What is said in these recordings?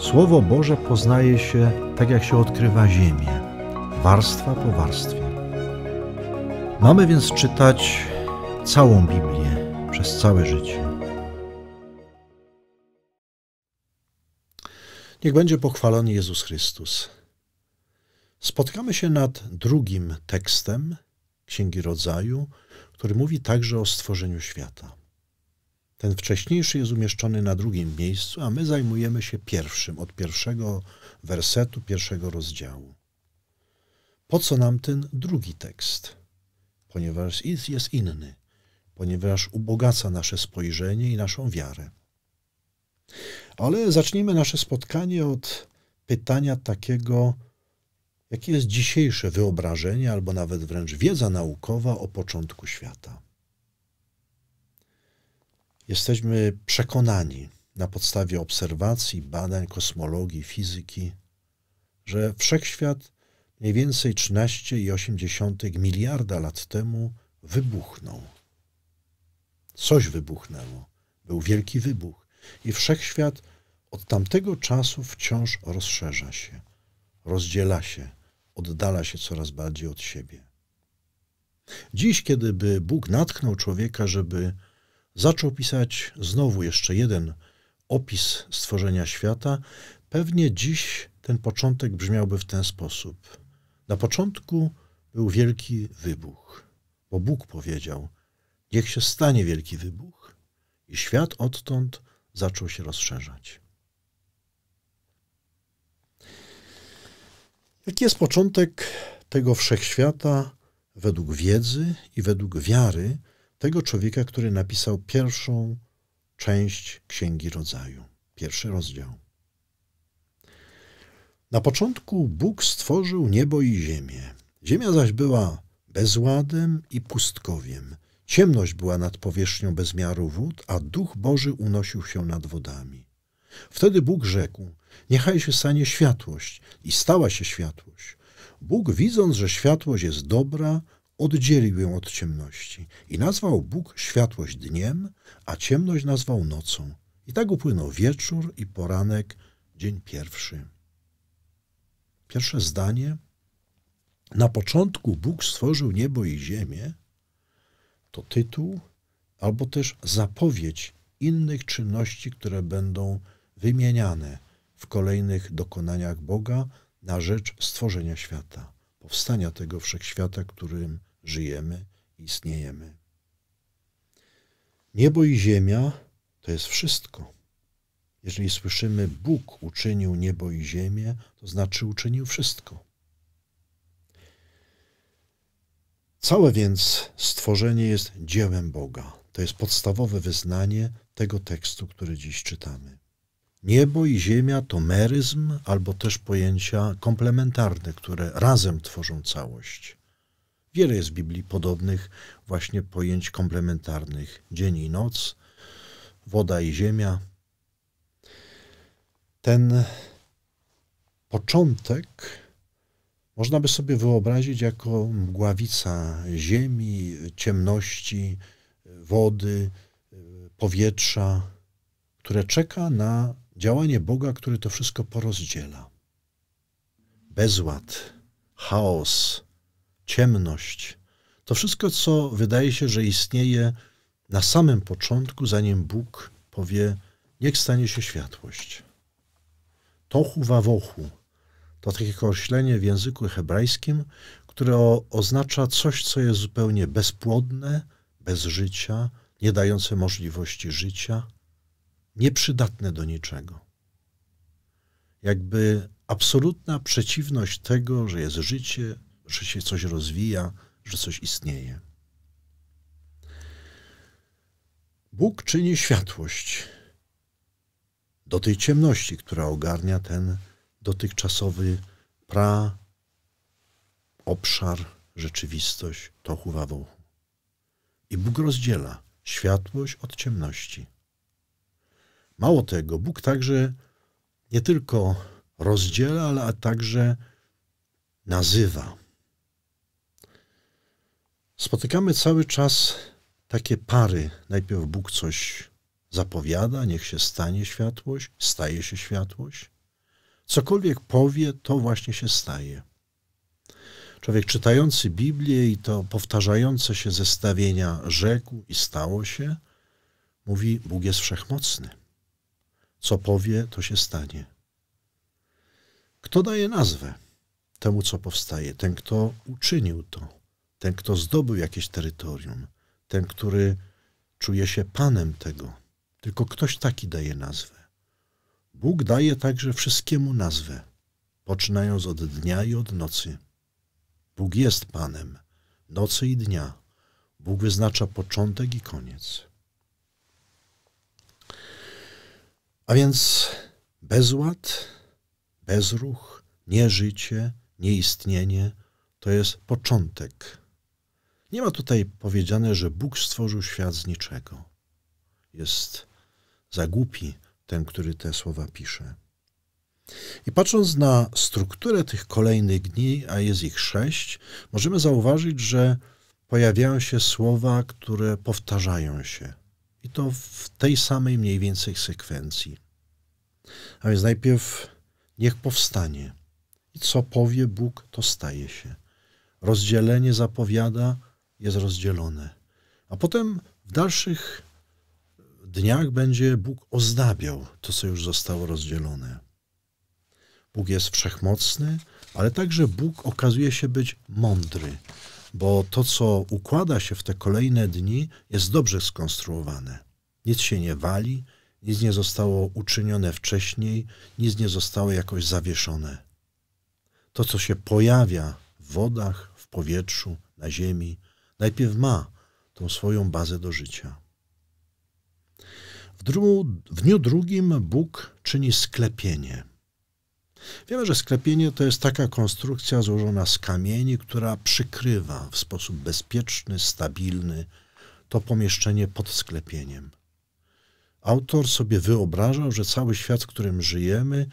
Słowo Boże poznaje się tak, jak się odkrywa ziemię, warstwa po warstwie. Mamy więc czytać całą Biblię przez całe życie. Niech będzie pochwalony Jezus Chrystus. Spotkamy się nad drugim tekstem Księgi Rodzaju, który mówi także o stworzeniu świata. Ten wcześniejszy jest umieszczony na drugim miejscu, a my zajmujemy się pierwszym, od pierwszego wersetu, pierwszego rozdziału. Po co nam ten drugi tekst? Ponieważ jest, jest inny, ponieważ ubogaca nasze spojrzenie i naszą wiarę. Ale zacznijmy nasze spotkanie od pytania takiego, jakie jest dzisiejsze wyobrażenie albo nawet wręcz wiedza naukowa o początku świata. Jesteśmy przekonani na podstawie obserwacji, badań kosmologii, fizyki, że wszechświat mniej więcej 13,8 miliarda lat temu wybuchnął. Coś wybuchnęło. Był wielki wybuch. I wszechświat od tamtego czasu wciąż rozszerza się, rozdziela się, oddala się coraz bardziej od siebie. Dziś, kiedyby Bóg natknął człowieka, żeby Zaczął pisać znowu jeszcze jeden opis stworzenia świata. Pewnie dziś ten początek brzmiałby w ten sposób. Na początku był wielki wybuch, bo Bóg powiedział: Niech się stanie wielki wybuch. I świat odtąd zaczął się rozszerzać. Jaki jest początek tego wszechświata według wiedzy i według wiary, tego człowieka, który napisał pierwszą część Księgi Rodzaju, pierwszy rozdział. Na początku Bóg stworzył niebo i ziemię. Ziemia zaś była bezładem i pustkowiem. Ciemność była nad powierzchnią bezmiaru wód, a Duch Boży unosił się nad wodami. Wtedy Bóg rzekł, niechaj się stanie światłość i stała się światłość. Bóg widząc, że światłość jest dobra, oddzielił ją od ciemności i nazwał Bóg światłość dniem, a ciemność nazwał nocą. I tak upłynął wieczór i poranek, dzień pierwszy. Pierwsze zdanie. Na początku Bóg stworzył niebo i ziemię. To tytuł, albo też zapowiedź innych czynności, które będą wymieniane w kolejnych dokonaniach Boga na rzecz stworzenia świata, powstania tego wszechświata, którym żyjemy i istniejemy. Niebo i ziemia to jest wszystko. Jeżeli słyszymy Bóg uczynił niebo i ziemię, to znaczy uczynił wszystko. Całe więc stworzenie jest dziełem Boga. To jest podstawowe wyznanie tego tekstu, który dziś czytamy. Niebo i ziemia to meryzm albo też pojęcia komplementarne, które razem tworzą całość. Wiele jest w Biblii podobnych właśnie pojęć komplementarnych: dzień i noc, woda i ziemia. Ten początek można by sobie wyobrazić jako mgławica ziemi, ciemności, wody, powietrza, które czeka na działanie Boga, który to wszystko porozdziela. Bezład, chaos, ciemność, to wszystko, co wydaje się, że istnieje na samym początku, zanim Bóg powie, niech stanie się światłość. Tohu wawohu to takie określenie w języku hebrajskim, które o, oznacza coś, co jest zupełnie bezpłodne, bez życia, nie dające możliwości życia, nieprzydatne do niczego. Jakby absolutna przeciwność tego, że jest życie, że się coś rozwija, że coś istnieje. Bóg czyni światłość do tej ciemności, która ogarnia ten dotychczasowy pra obszar, rzeczywistość, tochu wawochu. I Bóg rozdziela światłość od ciemności. Mało tego, Bóg także nie tylko rozdziela, ale także nazywa. Spotykamy cały czas takie pary. Najpierw Bóg coś zapowiada, niech się stanie światłość, staje się światłość. Cokolwiek powie, to właśnie się staje. Człowiek czytający Biblię i to powtarzające się zestawienia rzekł i stało się, mówi: Bóg jest wszechmocny. Co powie, to się stanie. Kto daje nazwę temu, co powstaje? Ten, kto uczynił to ten, kto zdobył jakieś terytorium, ten, który czuje się panem tego. Tylko ktoś taki daje nazwę. Bóg daje także wszystkiemu nazwę, poczynając od dnia i od nocy. Bóg jest panem nocy i dnia. Bóg wyznacza początek i koniec. A więc bezład, bezruch, nieżycie, nieistnienie to jest początek nie ma tutaj powiedziane, że Bóg stworzył świat z niczego. Jest za głupi ten, który te słowa pisze. I patrząc na strukturę tych kolejnych dni, a jest ich sześć, możemy zauważyć, że pojawiają się słowa, które powtarzają się. I to w tej samej mniej więcej sekwencji. A więc najpierw niech powstanie. I co powie Bóg, to staje się. Rozdzielenie zapowiada, jest rozdzielone. A potem w dalszych dniach będzie Bóg ozdabiał to, co już zostało rozdzielone. Bóg jest wszechmocny, ale także Bóg okazuje się być mądry, bo to, co układa się w te kolejne dni, jest dobrze skonstruowane. Nic się nie wali, nic nie zostało uczynione wcześniej, nic nie zostało jakoś zawieszone. To, co się pojawia w wodach, w powietrzu, na ziemi, najpierw ma tą swoją bazę do życia. W, dru, w dniu drugim Bóg czyni sklepienie. Wiemy, że sklepienie to jest taka konstrukcja złożona z kamieni, która przykrywa w sposób bezpieczny, stabilny to pomieszczenie pod sklepieniem. Autor sobie wyobrażał, że cały świat, w którym żyjemy,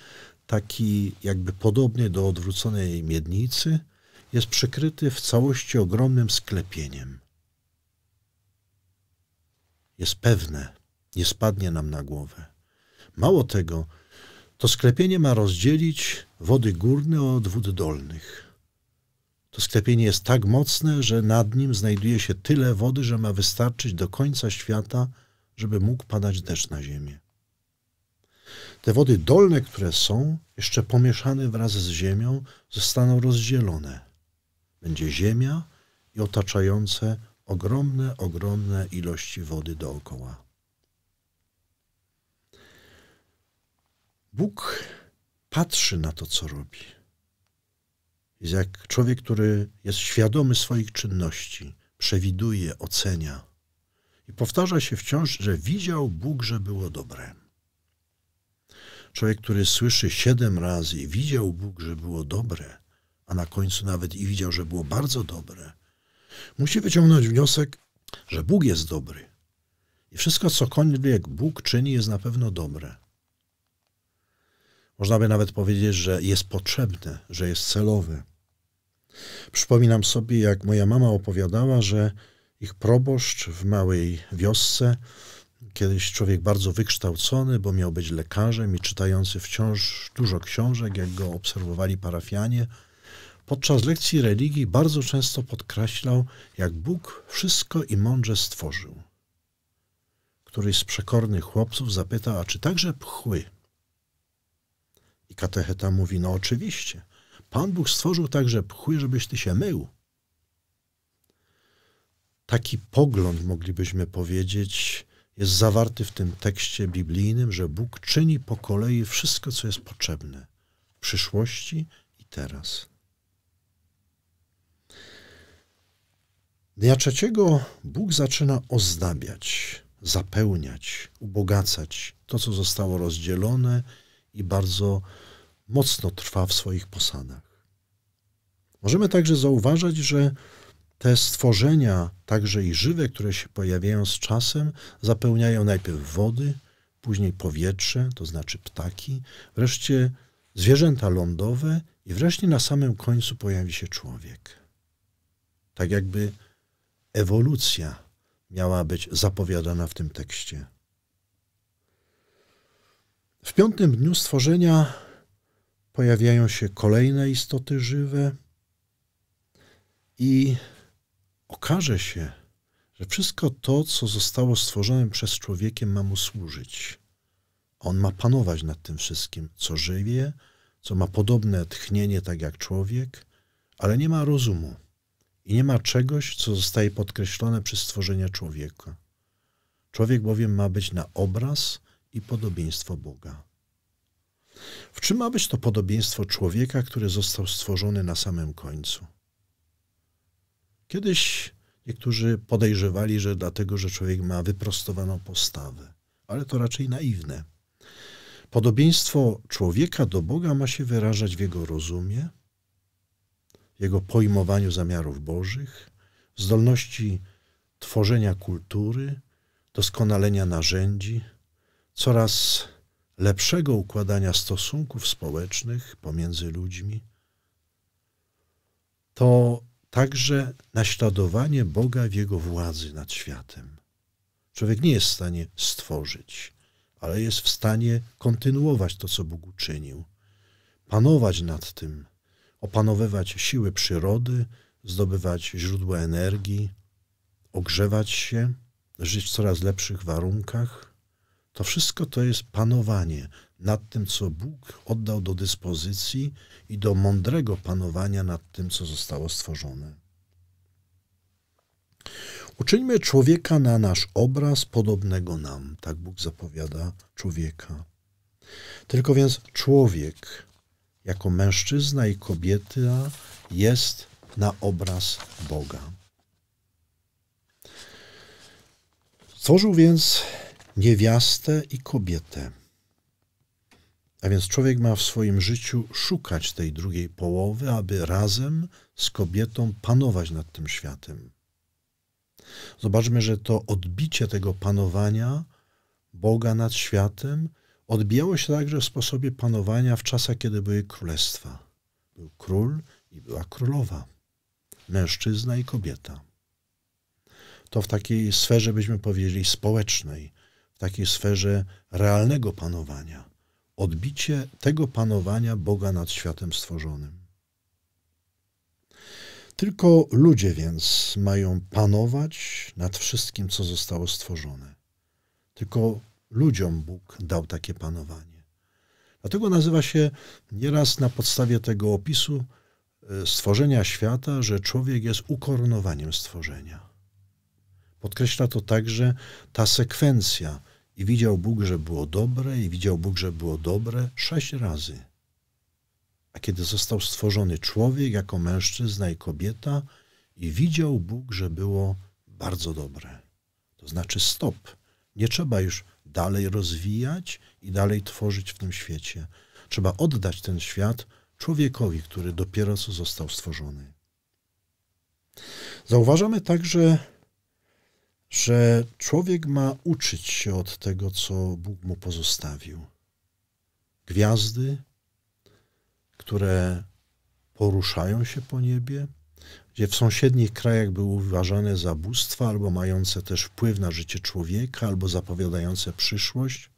taki jakby podobnie do odwróconej miednicy, jest przykryty w całości ogromnym sklepieniem. Jest pewne, nie spadnie nam na głowę. Mało tego, to sklepienie ma rozdzielić wody górne od wód dolnych. To sklepienie jest tak mocne, że nad nim znajduje się tyle wody, że ma wystarczyć do końca świata, żeby mógł padać deszcz na ziemię. Te wody dolne, które są, jeszcze pomieszane wraz z ziemią, zostaną rozdzielone będzie ziemia i otaczające ogromne, ogromne ilości wody dookoła. Bóg patrzy na to, co robi. Jest jak człowiek, który jest świadomy swoich czynności, przewiduje, ocenia. I powtarza się wciąż, że widział Bóg, że było dobre. Człowiek, który słyszy siedem razy i widział Bóg, że było dobre, a na końcu nawet i widział, że było bardzo dobre, musi wyciągnąć wniosek, że Bóg jest dobry. I wszystko, cokolwiek Bóg czyni, jest na pewno dobre. Można by nawet powiedzieć, że jest potrzebne, że jest celowe. Przypominam sobie, jak moja mama opowiadała, że ich proboszcz w małej wiosce, kiedyś człowiek bardzo wykształcony, bo miał być lekarzem i czytający wciąż dużo książek, jak go obserwowali parafianie, podczas lekcji religii bardzo często podkreślał, jak Bóg wszystko i mądrze stworzył. Któryś z przekornych chłopców zapyta, a czy także pchły? I katecheta mówi, no oczywiście, Pan Bóg stworzył także pchły, żebyś ty się mył. Taki pogląd, moglibyśmy powiedzieć, jest zawarty w tym tekście biblijnym, że Bóg czyni po kolei wszystko, co jest potrzebne w przyszłości i teraz. Dnia trzeciego Bóg zaczyna ozdabiać, zapełniać, ubogacać to, co zostało rozdzielone i bardzo mocno trwa w swoich posadach. Możemy także zauważyć, że te stworzenia, także i żywe, które się pojawiają z czasem, zapełniają najpierw wody, później powietrze, to znaczy ptaki, wreszcie zwierzęta lądowe i wreszcie na samym końcu pojawi się człowiek. Tak jakby ewolucja miała być zapowiadana w tym tekście. W piątym dniu stworzenia pojawiają się kolejne istoty żywe i okaże się, że wszystko to, co zostało stworzone przez człowiekiem, ma mu służyć. On ma panować nad tym wszystkim, co żyje, co ma podobne tchnienie tak jak człowiek, ale nie ma rozumu. I nie ma czegoś, co zostaje podkreślone przez stworzeniu człowieka. Człowiek bowiem ma być na obraz i podobieństwo Boga. W czym ma być to podobieństwo człowieka, który został stworzony na samym końcu? Kiedyś niektórzy podejrzewali, że dlatego, że człowiek ma wyprostowaną postawę, ale to raczej naiwne. Podobieństwo człowieka do Boga ma się wyrażać w jego rozumie, jego pojmowaniu zamiarów bożych, zdolności tworzenia kultury, doskonalenia narzędzi, coraz lepszego układania stosunków społecznych pomiędzy ludźmi. To także naśladowanie Boga w jego władzy nad światem. Człowiek nie jest w stanie stworzyć, ale jest w stanie kontynuować to, co Bóg uczynił, panować nad tym, opanowywać siły przyrody, zdobywać źródła energii, ogrzewać się, żyć w coraz lepszych warunkach. To wszystko to jest panowanie nad tym, co Bóg oddał do dyspozycji i do mądrego panowania nad tym, co zostało stworzone. Uczyńmy człowieka na nasz obraz podobnego nam, tak Bóg zapowiada człowieka. Tylko więc człowiek jako mężczyzna i kobieta jest na obraz Boga. Stworzył więc niewiastę i kobietę. A więc człowiek ma w swoim życiu szukać tej drugiej połowy, aby razem z kobietą panować nad tym światem. Zobaczmy, że to odbicie tego panowania Boga nad światem Odbijało się także w sposobie panowania w czasach, kiedy były królestwa. Był król i była królowa, mężczyzna i kobieta. To w takiej sferze, byśmy powiedzieli, społecznej, w takiej sferze realnego panowania, odbicie tego panowania Boga nad światem stworzonym. Tylko ludzie więc mają panować nad wszystkim, co zostało stworzone. Tylko ludziom Bóg dał takie panowanie. Dlatego nazywa się nieraz na podstawie tego opisu e, stworzenia świata, że człowiek jest ukoronowaniem stworzenia. Podkreśla to także ta sekwencja. I widział Bóg, że było dobre, i widział Bóg, że było dobre sześć razy. A kiedy został stworzony człowiek jako mężczyzna i kobieta, i widział Bóg, że było bardzo dobre. To znaczy stop. Nie trzeba już dalej rozwijać i dalej tworzyć w tym świecie. Trzeba oddać ten świat człowiekowi, który dopiero co został stworzony. Zauważamy także, że człowiek ma uczyć się od tego, co Bóg mu pozostawił. Gwiazdy, które poruszają się po niebie, gdzie w sąsiednich krajach były uważane za bóstwa albo mające też wpływ na życie człowieka, albo zapowiadające przyszłość,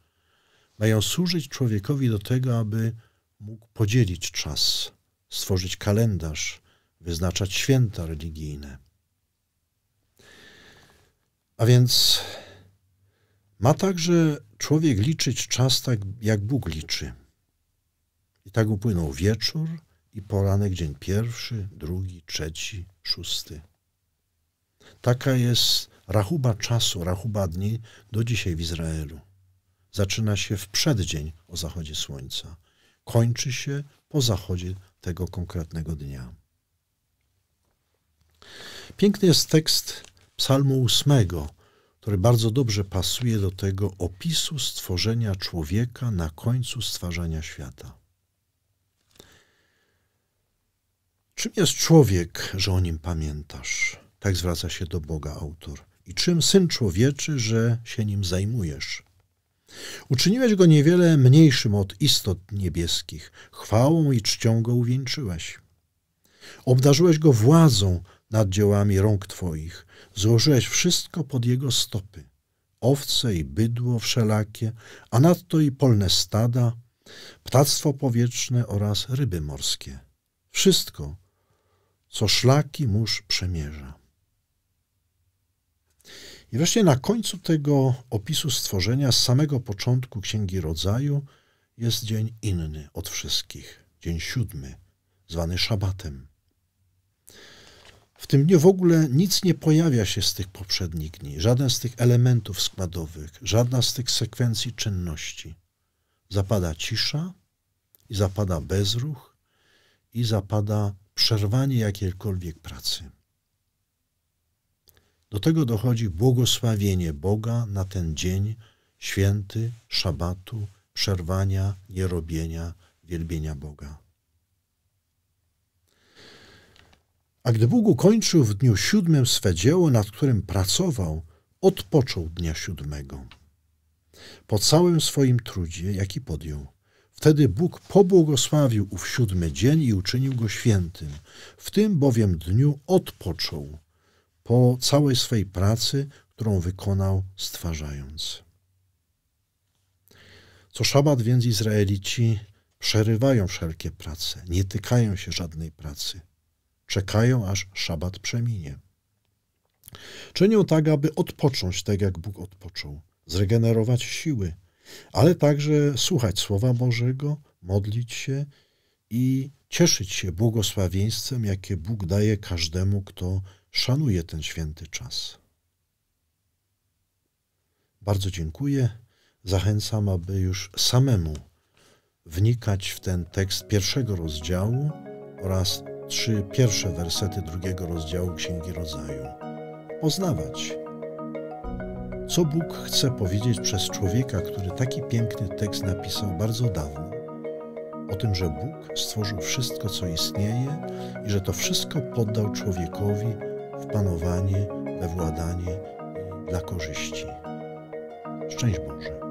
mają służyć człowiekowi do tego, aby mógł podzielić czas, stworzyć kalendarz, wyznaczać święta religijne. A więc ma także człowiek liczyć czas tak, jak Bóg liczy. I tak upłynął wieczór, i poranek dzień pierwszy, drugi, trzeci, szósty. Taka jest rachuba czasu, rachuba dni do dzisiaj w Izraelu. Zaczyna się w przeddzień o zachodzie słońca. Kończy się po zachodzie tego konkretnego dnia. Piękny jest tekst Psalmu 8, który bardzo dobrze pasuje do tego opisu stworzenia człowieka na końcu stwarzania świata. Czym jest człowiek, że o nim pamiętasz? Tak zwraca się do Boga autor. I czym syn człowieczy, że się nim zajmujesz? Uczyniłeś go niewiele mniejszym od istot niebieskich, chwałą i czcią go uwieńczyłeś. Obdarzyłeś go władzą nad dziełami rąk Twoich, złożyłeś wszystko pod jego stopy, owce i bydło wszelakie, a nadto i polne stada, ptactwo powietrzne oraz ryby morskie. Wszystko co szlaki mórz przemierza. I wreszcie na końcu tego opisu stworzenia, z samego początku Księgi Rodzaju, jest dzień inny od wszystkich, dzień siódmy, zwany Szabatem. W tym dniu w ogóle nic nie pojawia się z tych poprzednich dni, żaden z tych elementów składowych, żadna z tych sekwencji czynności. Zapada cisza i zapada bezruch i zapada przerwanie jakiejkolwiek pracy. Do tego dochodzi błogosławienie Boga na ten dzień święty, szabatu, przerwania, nierobienia, wielbienia Boga. A gdy Bóg ukończył w dniu siódmym swe dzieło, nad którym pracował, odpoczął dnia siódmego. Po całym swoim trudzie, jaki podjął. Wtedy Bóg pobłogosławił ów siódmy dzień i uczynił go świętym. W tym bowiem dniu odpoczął po całej swej pracy, którą wykonał stwarzając. Co szabat więc Izraelici przerywają wszelkie prace, nie tykają się żadnej pracy. Czekają, aż szabat przeminie. Czynią tak, aby odpocząć tak, jak Bóg odpoczął, zregenerować siły – ale także słuchać Słowa Bożego, modlić się i cieszyć się błogosławieństwem, jakie Bóg daje każdemu, kto szanuje ten święty czas. Bardzo dziękuję. Zachęcam, aby już samemu wnikać w ten tekst pierwszego rozdziału oraz trzy pierwsze wersety drugiego rozdziału Księgi Rodzaju. Poznawać co Bóg chce powiedzieć przez człowieka, który taki piękny tekst napisał bardzo dawno? O tym, że Bóg stworzył wszystko, co istnieje i że to wszystko poddał człowiekowi w panowanie, we władanie dla korzyści. Szczęść Boże.